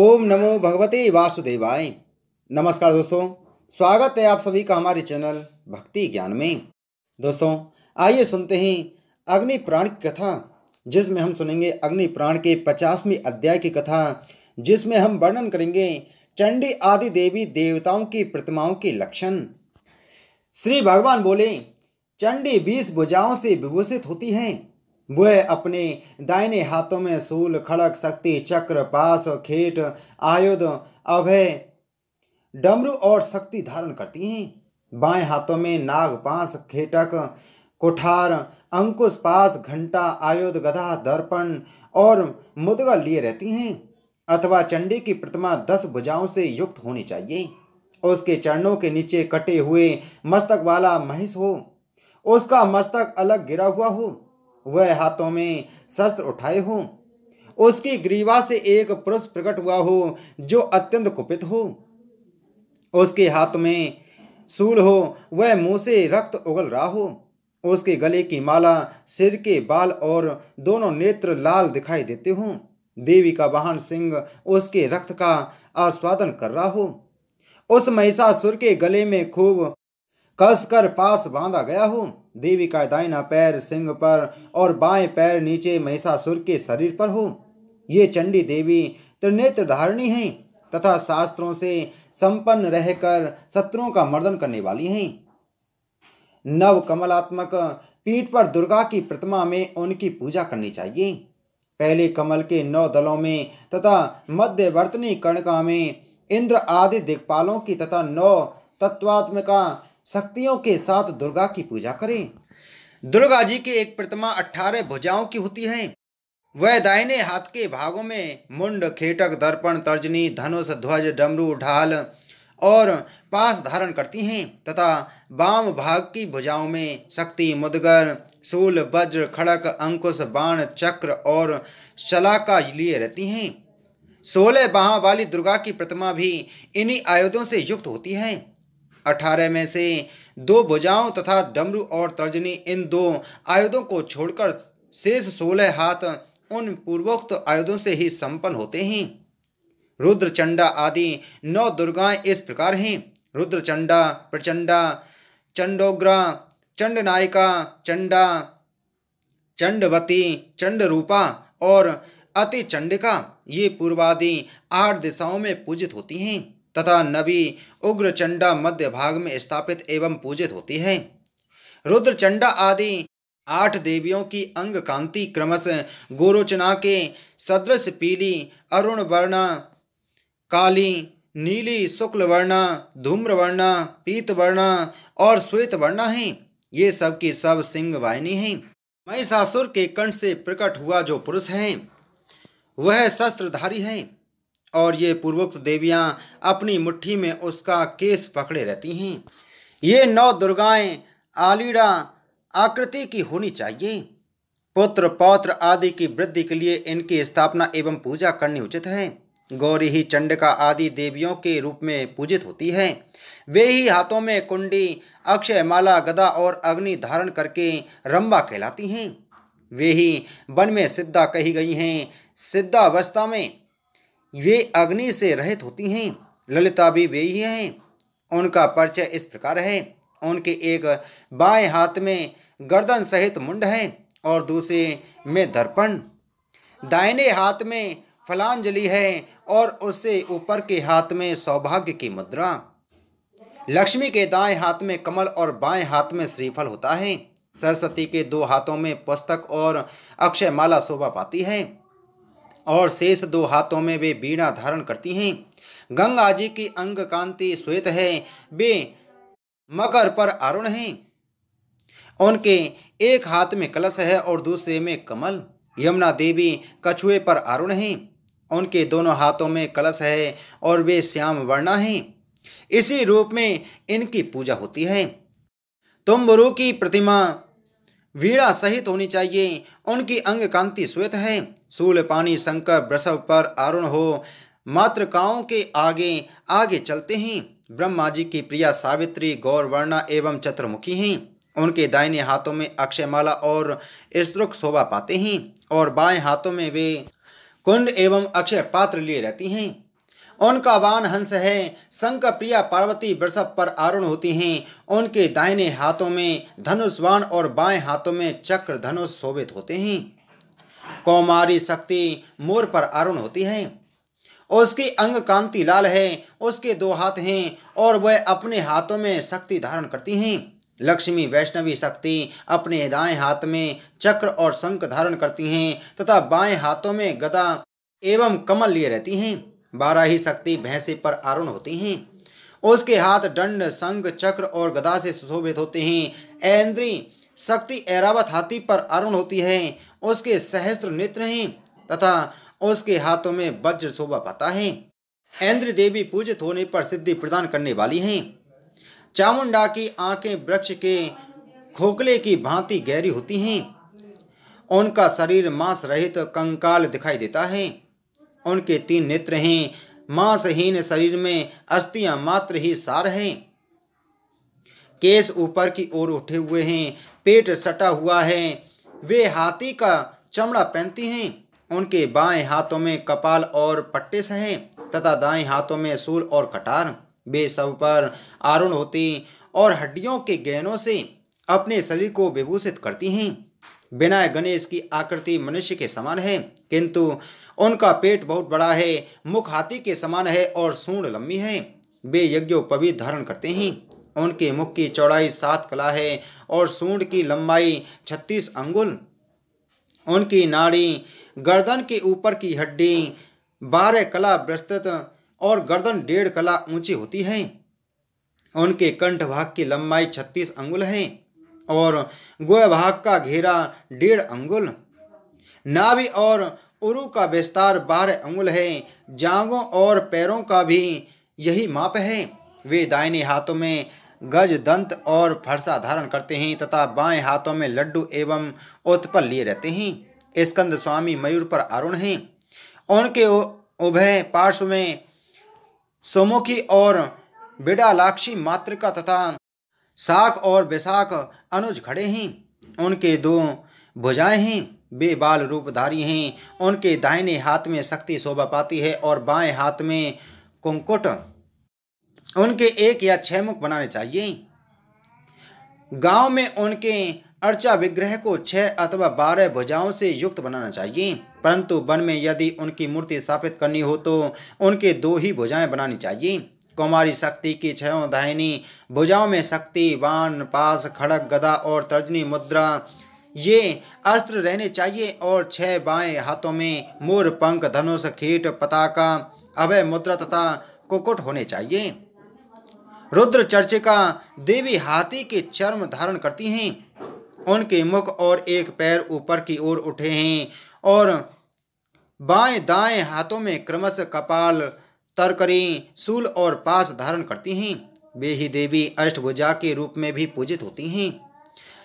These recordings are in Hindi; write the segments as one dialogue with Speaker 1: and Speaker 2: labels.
Speaker 1: ओम नमो भगवते वासुदेवाय नमस्कार दोस्तों स्वागत है आप सभी का हमारे चैनल भक्ति ज्ञान में दोस्तों आइए सुनते हैं अग्नि प्राण की कथा जिसमें हम सुनेंगे अग्नि प्राण के पचासवीं अध्याय की कथा जिसमें हम वर्णन करेंगे चंडी आदि देवी देवताओं की प्रतिमाओं के लक्षण श्री भगवान बोले चंडी बीस भुजाओं से विभूषित होती हैं वह अपने दाहिने हाथों में सूल खड़क शक्ति चक्र पास खेट आयुध अभय डमरू और शक्ति धारण करती हैं बाएं हाथों में नाग पास खेटक कोठार अंकुश पास घंटा आयुध गधा दर्पण और मुदगल लिए रहती हैं अथवा चंडी की प्रतिमा दस भुजाओं से युक्त होनी चाहिए उसके चरणों के नीचे कटे हुए मस्तक वाला महिष हो उसका मस्तक अलग गिरा हुआ हो वह हाथों में शस्त्र उठाए हो उसकी ग्रीवा से एक पुरुष प्रकट हुआ हो जो अत्यंत कुपित हो उसके हाथ में सूल हो वह मुंह से रक्त उगल रहा हो उसके गले की माला सिर के बाल और दोनों नेत्र लाल दिखाई देते हो देवी का वाहन सिंह उसके रक्त का आस्वादन कर रहा हो उस महिषासुर के गले में खूब कसकर पास बांधा गया हो देवी का दाहिना पैर सिंह पर और बाएं पैर नीचे महिषासुर के शरीर पर हो ये चंडी देवी त्रिनेत्र धारणी हैं तथा शास्त्रों से संपन्न रहकर शत्रुओं का मर्दन करने वाली हैं नव कमलात्मक पीठ पर दुर्गा की प्रतिमा में उनकी पूजा करनी चाहिए पहले कमल के नौ दलों में तथा मध्यवर्तनी कणका में इंद्र आदि दिग्पालों की तथा नौ तत्वात्मिका शक्तियों के साथ दुर्गा की पूजा करें दुर्गा जी की एक प्रतिमा अट्ठारह भुजाओं की होती है वह दाहिने हाथ के भागों में मुंड खेटक दर्पण तर्जनी धनुष ध्वज डमरू ढाल और पास धारण करती हैं तथा बाम भाग की भुजाओं में शक्ति मुदगर शूल वज्र खड़क अंकुश बाण चक्र और शलाका लिए रहती हैं सोलह बाह वाली दुर्गा की प्रतिमा भी इन्हीं आयुधों से युक्त होती है अठारह में से दो भुजाओं तथा डमरू और तर्जनी इन दो आयुधों को छोड़कर शेष सोलह हाथ उन पूर्वोक्त आयुधों से ही संपन्न होते हैं रुद्रचंडा आदि नौ दुर्गाएं इस प्रकार हैं रुद्रचंडा प्रचंडा चंडोग्रा चंडनायिका चंडा चंडवती चंडरूपा और अति चंडिका ये पूर्वादि आठ दिशाओं में पूजित होती हैं तथा नवी उग्रचंडा मध्य भाग में स्थापित एवं पूजित होती है रुद्रचंडा आदि आठ देवियों की अंग कांति क्रमश गोरोचना के सदृश पीली अरुण वर्णा काली नीली शुक्ल वर्णा धूम्र वर्णा पीत और श्वेत वर्णा है ये सब की सब सिंह वाहिनी है महिषासुर के कंठ से प्रकट हुआ जो पुरुष है वह शस्त्रधारी है और ये पूर्वोक्त देवियाँ अपनी मुट्ठी में उसका केस पकड़े रहती हैं ये नौ दुर्गाएं आलीड़ा आकृति की होनी चाहिए पुत्र पौत्र आदि की वृद्धि के लिए इनकी स्थापना एवं पूजा करनी उचित है गौरी ही चंडिका आदि देवियों के रूप में पूजित होती है वे ही हाथों में कुंडी अक्षय माला गदा और अग्नि धारण करके रंबा कहलाती हैं वे ही वन में सिद्धा कही गई हैं सिद्धावस्था में वे अग्नि से रहित होती हैं ललिता भी वे ही हैं उनका परिचय इस प्रकार है उनके एक बाएं हाथ में गर्दन सहित मुंड है और दूसरे में दर्पण दाहिने हाथ में फलांजलि है और उससे ऊपर के हाथ में सौभाग्य की मुद्रा लक्ष्मी के दाएं हाथ में कमल और बाएं हाथ में श्रीफल होता है सरस्वती के दो हाथों में पुस्तक और अक्षयमाला शोभा पाती है और शेष दो हाथों में वे बीणा धारण करती हैं गंगा जी की अंग कांति श्वेत है वे मकर पर अरुण हैं उनके एक हाथ में कलश है और दूसरे में कमल यमुना देवी कछुए पर आरुण हैं उनके दोनों हाथों में कलश है और वे श्याम वर्णा हैं इसी रूप में इनकी पूजा होती है तुम्बरु की प्रतिमा वीणा सहित होनी चाहिए उनकी अंग कांति श्वेत है सूल पानी शंकर वृषभ पर आरुण हो मातृकाओं के आगे आगे चलते हैं ब्रह्मा जी की प्रिया सावित्री गौरवर्णा एवं चतुर्मुखी हैं उनके दाहिने हाथों में अक्षयमाला और स्त्रुक शोभा पाते हैं और बाएं हाथों में वे कुंड एवं अक्षय पात्र लिए रहती हैं उनका वाहन हंस है शंख प्रिया पार्वती वृषभ पर आरूढ़ होती हैं उनके दाहिने हाथों में धनुष वाण और बाएं हाथों में चक्र धनुष शोभित होते हैं कौमारी शक्ति मोर पर आरुण होती है उसकी अंग कांति लाल है उसके दो हाथ हैं और वह अपने हाथों में शक्ति धारण करती हैं लक्ष्मी वैष्णवी शक्ति अपने दाएं हाथ में चक्र और शंख धारण करती हैं तथा बाएं हाथों में गदा एवं कमल लिए रहती हैं बारह ही शक्ति भैंसे पर आरूण होती हैं उसके हाथ दंड संग चक्र और गदा से सुशोभित होते हैं ऐन्द्री शक्ति ऐरावत हाथी पर अरुण होती है उसके सहस्त्र नेत्र हैं तथा उसके हाथों में वज्र शोभा पाता है ऐन्द्र देवी पूजित होने पर सिद्धि प्रदान करने वाली हैं चामुंडा की आंखें वृक्ष के खोखले की भांति गहरी होती हैं उनका शरीर मांस रहित कंकाल दिखाई देता है उनके तीन नेत्र हैं मांसहीन शरीर में अस्थियां मात्र ही सार हैं केस ऊपर की ओर उठे हुए हैं पेट सटा हुआ है वे हाथी का चमड़ा पहनती हैं उनके बाएं हाथों में कपाल और पट्टे सहे तथा दाएं हाथों में सूल और कटार वे सब पर आरुण होती और हड्डियों के गहनों से अपने शरीर को विभूषित करती हैं बिना गणेश की आकृति मनुष्य के समान है किंतु उनका पेट बहुत बड़ा है मुख हाथी के समान है और सूंड लंबी है वे यज्ञोपवी धारण करते हैं उनके मुख की चौड़ाई सात कला है और सूंड की लंबाई छत्तीस अंगुल उनकी नाड़ी गर्दन के ऊपर की हड्डी बारह कला विस्तृत और गर्दन डेढ़ कला ऊंची होती है उनके कंठ भाग की लंबाई छत्तीस अंगुल है और गोय भाग का घेरा डेढ़ अंगुल नाभि और उरु का विस्तार बारह अंगुल है जांघों और पैरों का भी यही माप है वे दाहिने हाथों में गज दंत और फरसा धारण करते हैं तथा बाएं हाथों में लड्डू एवं उत्पल लिए रहते हैं स्कंद स्वामी मयूर पर आरूण हैं उनके उभय पार्श्व में सोमुखी और बिडालाक्षी मातृका तथा साख और बैसाख अनुज खड़े हैं उनके दो भुजाएं हैं वे बाल रूपधारी हैं उनके दाहिने हाथ में शक्ति शोभा पाती है और बाएं हाथ में कुंकुट उनके एक या छह मुख बनाने चाहिए गांव में उनके अर्चा विग्रह को छह अथवा बारह भुजाओं से युक्त बनाना चाहिए परंतु वन में यदि उनकी मूर्ति स्थापित करनी हो तो उनके दो ही भुजाएं बनानी चाहिए कुमारी शक्ति की छयों दाहिनी भुजाओं में शक्ति बाण पास खड़क गदा और तर्जनी मुद्रा ये अस्त्र रहने चाहिए और छह बाएं हाथों में मोर पंख धनुष खेट पताका अभय मुद्रा तथा कुकुट होने चाहिए रुद्र चर्चिका देवी हाथी के चर्म धारण करती हैं उनके मुख और एक पैर ऊपर की ओर उठे हैं और बाएं दाएं हाथों में क्रमश कपाल तरकरी सूल और पास धारण करती हैं वे ही देवी अष्टभुजा के रूप में भी पूजित होती हैं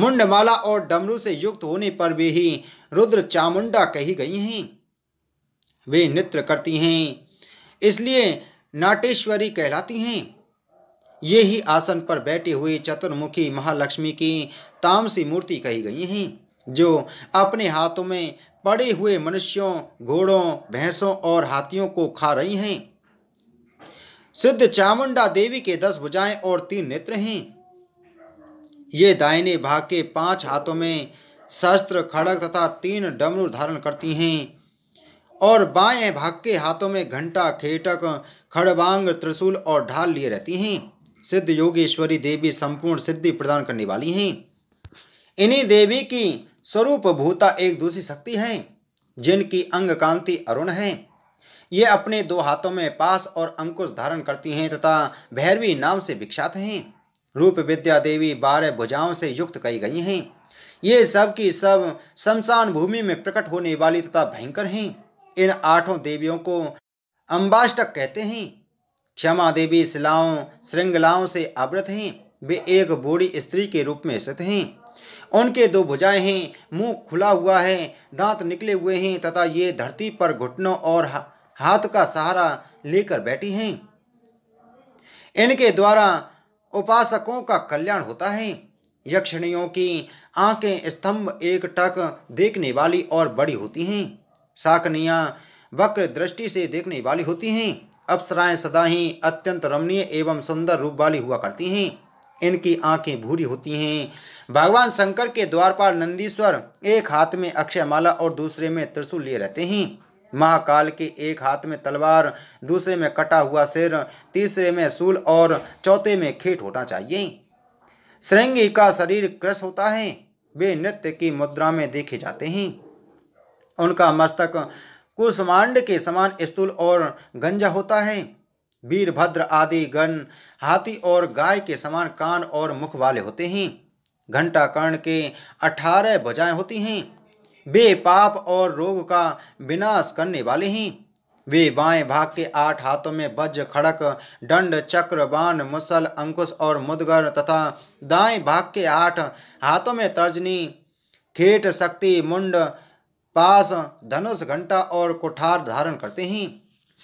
Speaker 1: मुंडमाला और डमरू से युक्त होने पर वे ही रुद्र चामुंडा कही गई हैं वे नृत्य करती हैं इसलिए नाटेश्वरी कहलाती हैं ये ही आसन पर बैठे हुए चतुर्मुखी महालक्ष्मी की तामसी मूर्ति कही गई हैं जो अपने हाथों में पड़े हुए मनुष्यों घोड़ों भैंसों और हाथियों को खा रही हैं सिद्ध चामुंडा देवी के दस भुजाएं और तीन नेत्र हैं ये दाहिने भाग के पांच हाथों में शस्त्र खड़ग तथा तीन डमरू धारण करती हैं और बाएं भाग के हाथों में घंटा खेटक खड़बांग त्रिशूल और ढाल लिए रहती हैं सिद्ध योगेश्वरी देवी संपूर्ण सिद्धि प्रदान करने वाली हैं इन्हीं देवी की स्वरूप भूता एक दूसरी शक्ति है जिनकी अंग कांति अरुण है ये अपने दो हाथों में पास और अंकुश धारण करती हैं तथा भैरवी नाम से विख्यात हैं रूप विद्या देवी बारह भुजाओं से युक्त कही गई हैं ये सब की सब शमशान भूमि में प्रकट होने वाली तथा भयंकर हैं इन आठों देवियों को अम्बाष्टक कहते हैं क्षमा देवी शिलाओं श्रृंगलाओं से आवृत हैं वे एक बूढ़ी स्त्री के रूप में स्थित हैं उनके दो भुजाएं हैं मुंह खुला हुआ है दांत निकले हुए हैं तथा ये धरती पर घुटनों और हाथ का सहारा लेकर बैठी हैं इनके द्वारा उपासकों का कल्याण होता है यक्षणियों की आंखें स्तंभ एक टक देखने वाली और बड़ी होती हैं साकनियाँ वक्र दृष्टि से देखने वाली होती हैं अप्सराएं सदा ही अत्यंत रमणीय एवं सुंदर रूप वाली हुआ करती हैं इनकी आंखें भूरी होती हैं भगवान शंकर के द्वार पर नंदीश्वर एक हाथ में अक्षयमाला और दूसरे में त्रिशूल लिए रहते हैं महाकाल के एक हाथ में तलवार दूसरे में कटा हुआ सिर तीसरे में सूल और चौथे में खेट होना चाहिए श्रृंगी का शरीर क्रश होता है वे नृत्य की मुद्रा में देखे जाते हैं उनका मस्तक कुसमांड के समान स्थूल और गंजा होता है वीरभद्र आदि गण हाथी और गाय के समान कान और मुख वाले होते हैं घंटा कर्ण के अठारह भुजाएं होती हैं वे पाप और रोग का विनाश करने वाले हैं वे बाएं भाग के आठ हाथों में वज्र खड़क दंड चक्र बाण मुसल अंकुश और मुदगर तथा दाएं भाग के आठ हाथों में तर्जनी खेट शक्ति मुंड पास धनुष घंटा और कुठार धारण करते हैं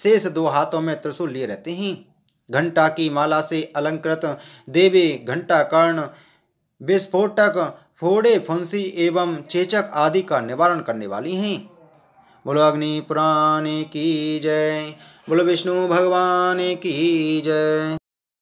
Speaker 1: शेष दो हाथों में त्रिशूल लिए रहते हैं घंटा की माला से अलंकृत देवी घंटा कर्ण विस्फोटक फोड़े फुंसी एवं चेचक आदि का निवारण करने वाली हैं बोलो अग्नि पुराण की जय बोलो विष्णु भगवान की जय